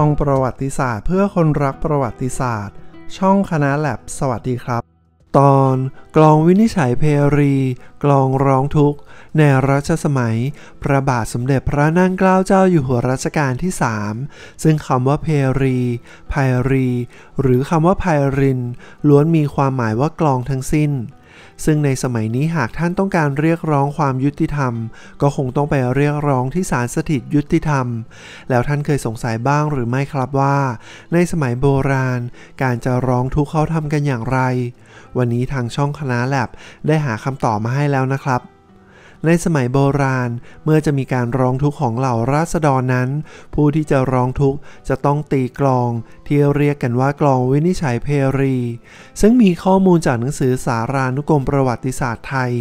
ช่องประวัติศาสตร์เพื่อคนรักประวัติศาสตร์ ช่องคณะแลบสวัสดีครับ ตอน กลองวินิจฉัยเพรี กลองร้องทุกข์ในรัชสมัยพระบาทสมเด็จพระนั่งเกล้าเจ้าอยู่หัวรัชกาลที่3ซึ่งคำว่าเพรีไพรี หรือคำว่าไพริน ล้วนมีความหมายว่ากลองทั้งสิ้นซึ่งในสมัยนี้หากท่านต้องการเรียกร้องความยุติธรรม ก็คงต้องไปเรียกร้องที่ศาลสถิตยุติธรรม แล้วท่านเคยสงสัยบ้างหรือไม่ครับว่า ในสมัยโบราณ การจะร้องทุกข์เขาทำกันอย่างไร วันนี้ทางช่องคณะแลบได้หาคำตอบมาให้แล้วนะครับในสมัยโบราณเมื่อจะมีการร้องทุกข์ของเหล่าราษฎรนั้น ผู้ที่จะร้องทุกข์จะต้องตีกลองที่เรียกกันว่ากลองวินิจฉัยเพรี ซึ่งมีข้อมูลจากหนังสือสารานุกรมประวัติศาสตร์ไทย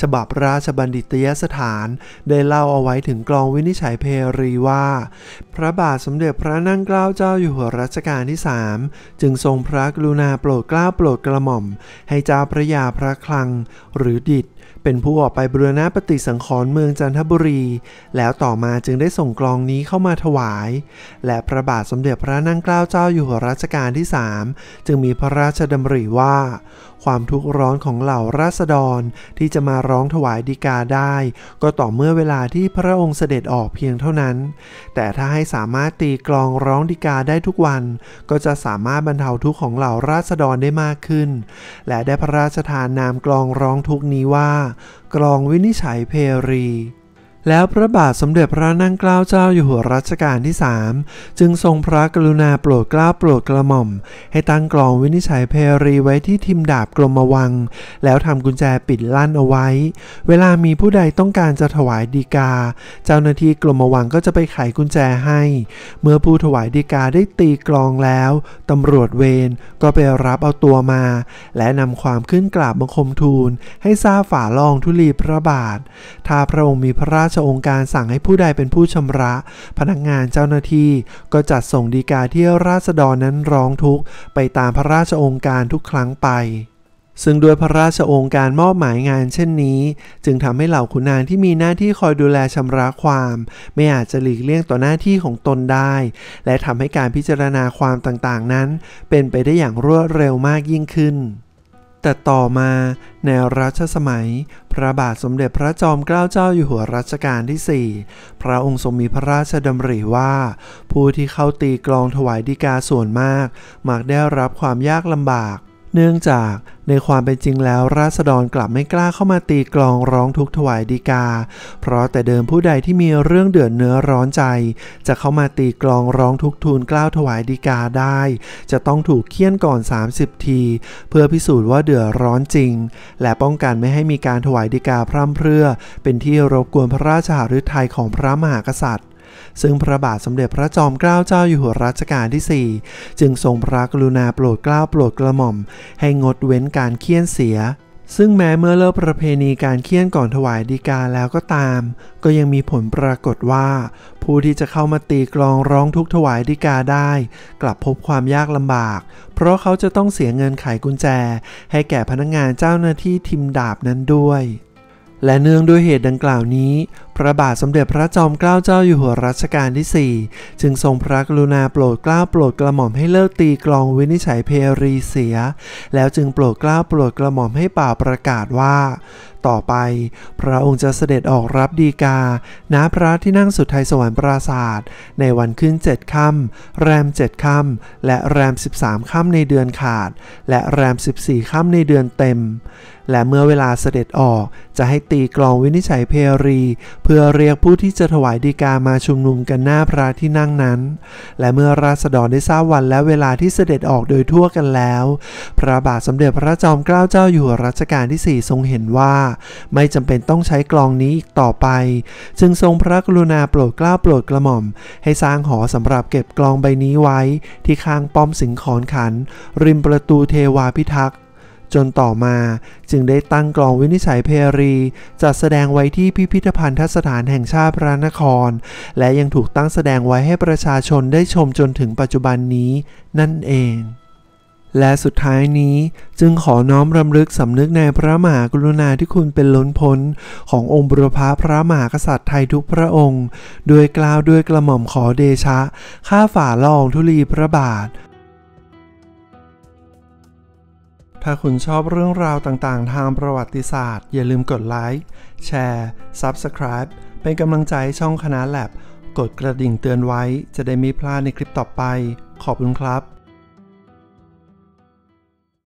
ฉบับราชบัณฑิตยสถานได้เล่าเอาไว้ถึงกลองวินิจฉัยเพรีว่าพระบาทสมเด็จพระนั่งเกล้าเจ้าอยู่หัวรัชกาลที่3จึงทรงพระกรุณาโปรดเกล้าโปรดกระหม่อม ให้เจ้าพระยาพระคลัง หรือดิด เป็นผู้ออกไปบรณาปฏิติสังขรณ์เมืองจันทบุรี แล้วต่อมาจึงได้ส่งกลองนี้เข้ามาถวาย และพระบาทสมเด็จพระนั่งเกล้าเจ้าอยู่หัวรัชกาลที่ 3 จึงมีพระราชดำริว่าความทุกข์ร้อนของเหล่าราษฎรที่จะมาร้องถวายดีกาได้ ก็ต่อเมื่อเวลาที่พระองค์เสด็จออกเพียงเท่านั้น แต่ถ้าให้สามารถตีกลองร้องดีกาได้ทุกวันก็จะสามารถบรรเทาทุกข์ของเหล่าราษฎรได้มากขึ้น และได้พระราชทานนามกลองร้องทุกนี้ว่ากลองวินิจฉัยเพรีแล้วพระบาทสมเด็จพระนั่งเกล้าเจ้าอยู่หัวรัชกาลที่สามจึงทรงพระกรุณาโปรดเกล้าโปรดกระหม่อม ให้ตั้งกลองวินิจฉัยเพรีไว้ที่ทิมดาบกรมวัง แล้วทำกุญแจปิดลั่นเอาไว้ เวลามีผู้ใดต้องการจะถวายดีกา เจ้าหน้าที่กรมวังก็จะไปไขกุญแจให้ เมื่อผู้ถวายดีกาได้ตีกลองแล้วตำรวจเวรก็ไปรับเอาตัวมา และนำความขึ้นกราบบังคมทูล ให้ทราบฝ่าลองทุลีพระบาทถ้าพระองค์มีพระราชชองค์การสั่งให้ผู้ใดเป็นผู้ชำระพนักงานเจ้าหน้าที่ก็จัดส่งดีกาที่ราษฎรนั้นร้องทุกข์ไปตามพระราชองค์การทุกครั้งไป ซึ่งโดยพระราชองค์การมอบหมายงาน เช่นนี้ จึงทำให้เหล่าขุนนางที่มีหน้าที่คอยดูแลชำระความ ไม่อาจจะหลีกเลี่ยงต่อหน้าที่ของตนได้และทำให้การพิจารณาความต่าง ๆ นั้น เป็นไปได้อย่างรวดเร็วมากยิ่งขึ้นแต่ต่อมาในรัชสมัย พระบาทสมเด็จพระจอมเกล้าเจ้าอยู่หัวรัชกาลที่ 4 พระองค์ทรงมีพระราชดำริว่า ผู้ที่เข้าตีกลองถวายดีกาส่วนมากมักได้รับความยากลำบากเนื่องจากในความเป็นจริงแล้วราษฎรกลับไม่กล้าเข้ามาตีกลองร้องทุกถวายดีกา เพราะแต่เดิมผู้ใดที่มีเรื่องเดือดเนื้อร้อนใจ จะเข้ามาตีกลองร้องทุกทูลกล้าวถวายดีกาได้ จะต้องถูกเคี่ยนก่อน 30 ที เพื่อพิสูจน์ว่าเดือดร้อนจริง และป้องกันไม่ให้มีการถวายดีกาพร่ำเพรื่อ เป็นที่รบกวนพระราชหฤทัยของพระมหากษัตริย์ซึ่งพระบาทสมเด็จพระจอมเกล้าเจ้าอยู่หัวรัชกาลที่ 4 จึงทรงพระกรุณาโปรดเกล้าโปรดกระหม่อม ให้งดเว้นการเคี่ยนเสีย ซึ่งแม้เมื่อเลิกประเพณีการเคี่ยนก่อนถวายดีกาแล้วก็ตาม ก็ยังมีผลปรากฏว่า ผู้ที่จะเข้ามาตีกลองร้องทุกถวายดีกาได้ กลับพบความยากลำบาก เพราะเขาจะต้องเสียเงินไขกุญแจ ให้แก่พนักงงานเจ้าหน้าที่ทิมดาบนั้นด้วย และเนื่องด้วยเหตุดังกล่าวนี้พระบาทสมเด็จพระจอมเกล้าเจ้าอยู่หัวรัชกาลที่4จึงทรงพระกรุณาโปรดเกล้าโปรดกระหม่อมให้เลิกตีกลองวินิจฉัยเพรีเสีย แล้วจึงโปรดเกล้าโปรดกระหม่อมให้ป่าประกาศว่า ต่อไป พระองค์จะเสด็จออกรับดีกา ณพระที่นั่งสุดไทยสวรรค์ปราศาสตร์ในวันขึ้นเจ็ดค่ำแรมเจ็ดค่ำและแรม13ค่ำในเดือนขาดและแรม 14ค่ำในเดือนเต็ม และเมื่อเวลาเสด็จออกจะให้ตีกลองวินิจฉัยเพรีเพื่อเรียกผู้ที่จะถวายดีกามาชุมนุมกันหน้าพระที่นั่งนั้น และเมื่อราษฎรได้ทราบวันและเวลาที่เสด็จออกโดยทั่วกันแล้ว พระบาทสมเด็จพระจอมเกล้าเจ้าอยู่หัวรัชกาลที่4ทรงเห็นว่า ไม่จำเป็นต้องใช้กลองนี้อีกต่อไป จึงทรงพระกรุณาโปรดเกล้าโปรดกระหม่อม ให้สร้างหอสำหรับเก็บกลองใบนี้ไว้ที่ข้างป้อมสิงขอนขัน ริมประตูเทวาพิทักษ์จนต่อมาจึงได้ตั้งกลองวินิจฉัยเพรี จัดแสดงไว้ที่พิพิธภัณฑสถานแห่งชาติพระนคร และยังถูกตั้งแสดงไว้ให้ประชาชนได้ชมจนถึงปัจจุบันนี้นั่นเอง และสุดท้ายนี้จึงขอน้อมรำลึกสำนึกในพระมหากรุณาที่คุณเป็นล้นพ้น ขององค์บุรพาพระมหากษัตริย์ไทยทุกพระองค์โดยกล่าวด้วยกระหม่อมขอเดชะข้าฝ่าลองธุลีพระบาทถ้าคุณชอบเรื่องราวต่างๆ ทางประวัติศาสตร์ อย่าลืมกดไลค์ แชร์ Subscribe เป็นกำลังใจช่องคณะแลบกดกระดิ่งเตือนไว้ จะได้ไม่พลาดในคลิปต่อไป ขอบคุณครับ